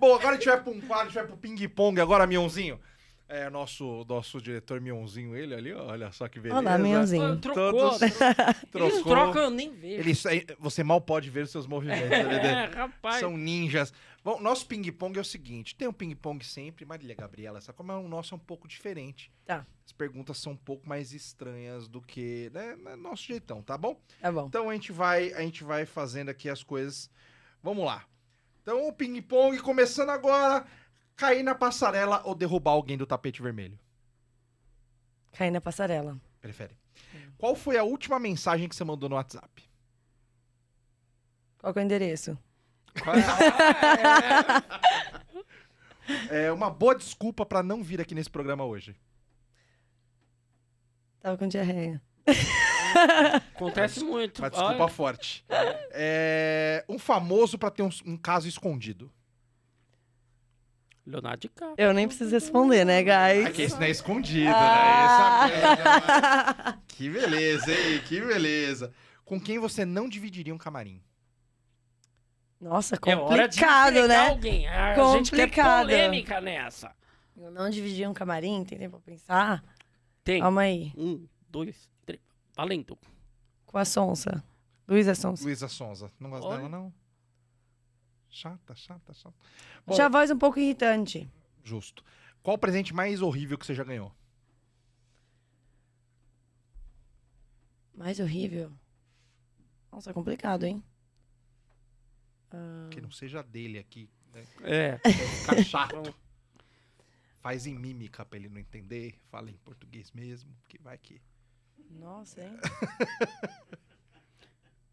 Bom, agora a gente vai pra um quadro, a gente vai pro ping-pong agora, Mionzinho. É, nosso, nosso diretor Mionzinho, ele ali, olha só que beleza. lá, Mionzinho. Trocou, Todos, trocou. Eles trocam, eu nem vejo. Eles, você mal pode ver os seus movimentos. é, rapaz. São ninjas. Bom, nosso ping-pong é o seguinte, tem um ping-pong sempre, Marília Gabriela, só como é? o nosso é um pouco diferente. Tá. As perguntas são um pouco mais estranhas do que, né, né, nosso jeitão, tá bom? Tá bom. Então a gente vai, a gente vai fazendo aqui as coisas. Vamos lá. Então, o ping-pong começando agora. Cair na passarela ou derrubar alguém do tapete vermelho? Cair na passarela. Prefere. Qual foi a última mensagem que você mandou no WhatsApp? Qual é o endereço? Qual é? é uma boa desculpa para não vir aqui nesse programa hoje. Tava com diarreia. Acontece muito. Mas desculpa Olha. forte. É, um famoso pra ter um, um caso escondido. Leonardo DiCaprio. Eu nem preciso responder, né, guys? Aqui ah, isso não é escondido, né? Ah. né? Que beleza, hein? Que beleza. Com quem você não dividiria um camarim? Nossa, É hora de complicado, né? Alguém. gente quer Complicado. polêmica nessa. Eu não dividi um camarim, tem tempo pra pensar? Tem. Calma aí. Um, dois, três. Alento. Com a Sonsa. Luísa Sonsa. Luísa Sonsa. Não gosta dela, não? Chata, chata, chata. Já voz um pouco irritante. Justo. Qual o presente mais horrível que você já ganhou? Mais horrível? Nossa, é complicado, hein? Que não seja dele aqui. Né? É. Fica chato. Faz em mímica pra ele não entender. Fala em português mesmo, que vai que... Nossa, é. hein?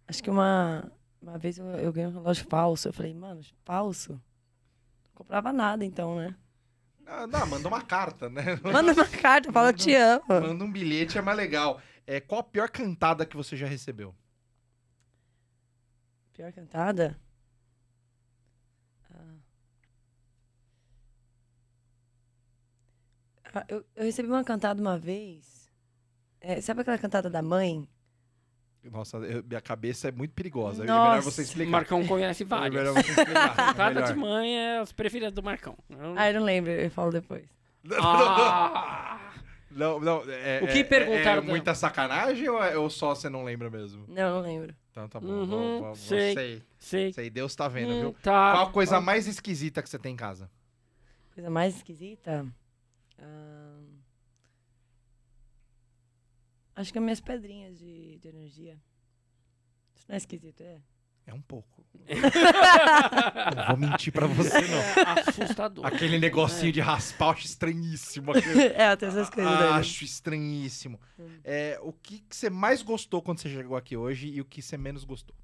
Acho que uma, uma vez eu, eu ganhei um relógio falso. Eu falei, mano, falso? Não comprava nada então, né? Ah, não, manda uma carta, né? Manda uma carta, fala, manda, te amo. Manda um bilhete, é mais legal. É, qual a pior cantada que você já recebeu? Pior cantada? Ah, ah eu, eu recebi uma cantada uma vez é, sabe aquela cantada da mãe? Nossa, eu, minha cabeça é muito perigosa. Nossa. É melhor você explicar. Marcão conhece vários. É você explicar. É cantada de mãe é as preferidas do Marcão. Ah, eu não lembro, eu falo depois. Não, ah! não, não, é, o que é, é, perguntaram? É, muita sacanagem ou, ou, só você não lembra mesmo? Não, não lembro. Então tá bom. Uhum, vou, vou, sei, sei, sei, sei. Deus tá vendo, hum, viu? Tá, Qual a coisa mais esquisita que você tem em casa? Coisa mais esquisita? Hum... Acho que as minhas pedrinhas de, de energia. Isso não é esquisito, é? É um pouco. não vou mentir pra você, não. É assustador. Aquele negocinho é. de raspar, acho estranhíssimo. Aquele... É, até essas coisas. Ah, acho estranhíssimo. Hum. É, o que, que, você mais gostou quando você chegou aqui hoje e o que você menos gostou?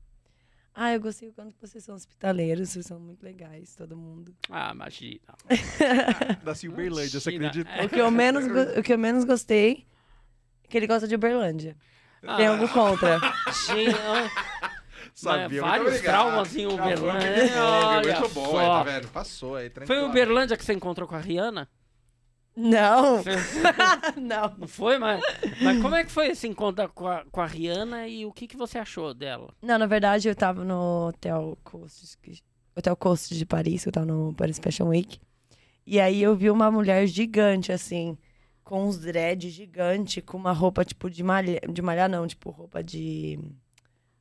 Ah, eu gostei quando vocês são hospitaleiros, vocês são muito legais, todo mundo. Ah, imagina. da Silberlândia, você acredita? O que eu menos, o que eu menos gostei que ele gosta de Uberlândia. Ah. Tem algo contra. Gente, Sabia, né, Vários traumas em Uberlândia. Olha muito bom, tá só. tá vendo? Passou aí, tranquilo. Foi em Uberlândia que você encontrou com a Rihanna? Não. não. Não foi, mas, mas como é que foi esse encontro com a, com a Rihanna e o que, que você achou dela? Não, na verdade eu tava no Hotel Coast, Hotel Coast de Paris, eu tava no Paris Fashion Week. E aí eu vi uma mulher gigante, assim, com uns dread gigante, com uma roupa tipo de malha, de malhar não, tipo roupa de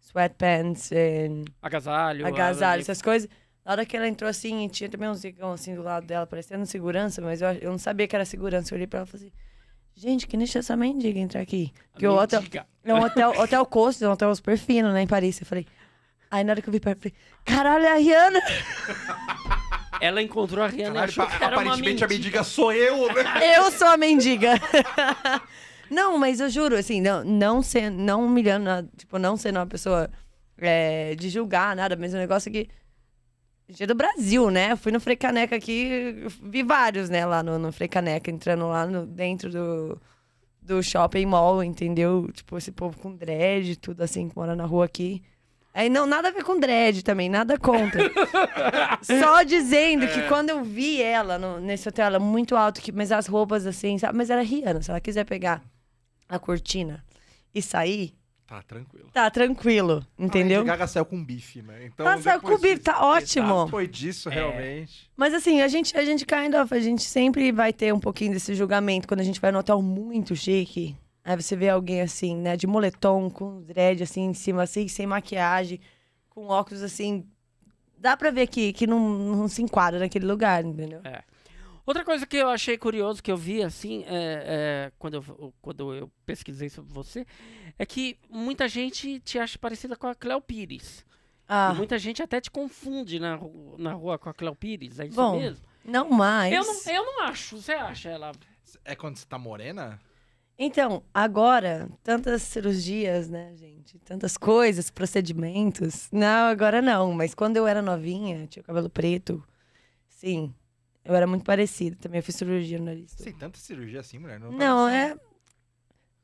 sweatpants, eh, agasalho, agasalho, essas coisas. Na hora que ela entrou assim, tinha também um zigão assim do lado dela, parecendo segurança, mas eu, eu não sabia que era segurança. Eu olhei pra ela e falei assim, gente, que nicho essa mendiga entrar aqui? que o hotel. É um hotel, hotel Costa, é um hotel super fino, né, em Paris. Eu falei. Aí na hora que eu vi perto, eu falei: caralho, é a Rihanna! Ela encontrou a Rihanna Caralho, achou que era Aparentemente a mendiga sou eu, né? Eu sou a mendiga. não, mas eu juro, assim, não, não, sendo, não humilhando, tipo, não sendo uma pessoa é, de julgar nada, mas o é um negócio é que. Dia do Brasil, né? fui no Frei Caneca aqui, vi vários, né, lá no, no Frei Caneca, entrando lá no, dentro do, do shopping mall, entendeu? Tipo, esse povo com dread, tudo assim, que mora na rua aqui. Aí não, nada a ver com dread também, nada contra. Só dizendo que é. quando eu vi ela no, nesse hotel, ela é muito alto, que, mas as roupas assim, sabe? Mas era Rihanna, se ela quiser pegar a cortina e sair. Tá tranquilo. Tá tranquilo, entendeu? A Gaga saiu com bife, né? Então, ela saiu com bife, tá ótimo. foi disso, é. realmente. Mas assim, a gente, a gente kind of, a gente sempre vai ter um pouquinho desse julgamento quando a gente vai no hotel muito chique Aí você vê alguém assim, né, de moletom, com dread assim em cima, assim, sem maquiagem, com óculos assim. Dá pra ver que, que não, não se enquadra naquele lugar, entendeu? É. Outra coisa que eu achei curioso, que eu vi assim, é, é, quando, eu, quando eu pesquisei sobre você, é que muita gente te acha parecida com a Cleo Pires. Ah. muita gente até te confunde na, na rua com a Cleo Pires, é isso Bom, mesmo? Não mais. Eu não, eu não acho, você acha ela. É quando você tá morena? Então, agora, tantas cirurgias, né, gente? Tantas coisas, procedimentos. Não, agora não. Mas quando eu era novinha, tinha o cabelo preto. Sim, eu era muito parecida. Também eu fiz cirurgia no nariz. Sem tanta cirurgia assim, mulher. Não, é não é.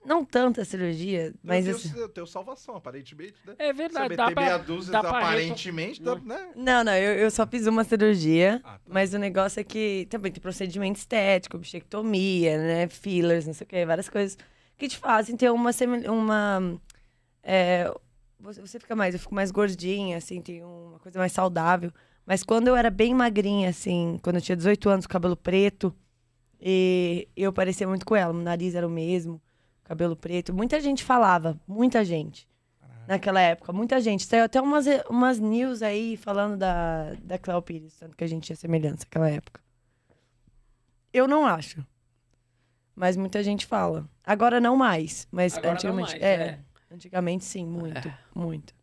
Não tanta cirurgia, mas. Eu tenho, assim... eu tenho salvação, aparentemente, né? É verdade. Você dá pra, meia dúzia, dá tá, aparentemente, pra... dá, tá, né? Não, não, eu, eu, só fiz uma cirurgia, ah, tá. mas o negócio é que também tem procedimento estético, bichectomia, né? Fillers, não sei o quê, várias coisas que te fazem ter uma. uma é, você fica mais, eu fico mais gordinha, assim, tem uma coisa mais saudável. Mas quando eu era bem magrinha, assim, quando eu tinha 18 anos, cabelo preto, e eu parecia muito com ela, meu nariz era o mesmo cabelo preto. Muita gente falava, muita gente. Caraca. Naquela época, muita gente. Saiu até umas, umas news aí falando da, da Cléo Pires, tanto que a gente tinha semelhança naquela época. Eu não acho. Mas muita gente fala. Agora não mais, mas Agora antigamente. Mais, é, é, Antigamente sim, muito, é. muito.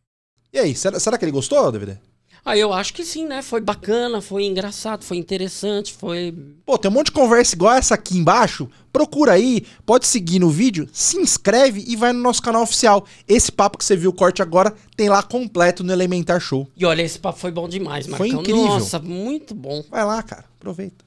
E aí, será, será que ele gostou, Dvd Aí ah, eu acho que sim, né? Foi bacana, foi engraçado, foi interessante, foi. Pô, tem um monte de conversa igual essa aqui embaixo. Procura aí, pode seguir no vídeo, se inscreve e vai no nosso canal oficial. Esse papo que você viu o corte agora tem lá completo no Elementar Show. E olha, esse papo foi bom demais, Marcão. Foi incrível. Nossa, muito bom. Vai lá, cara. Aproveita.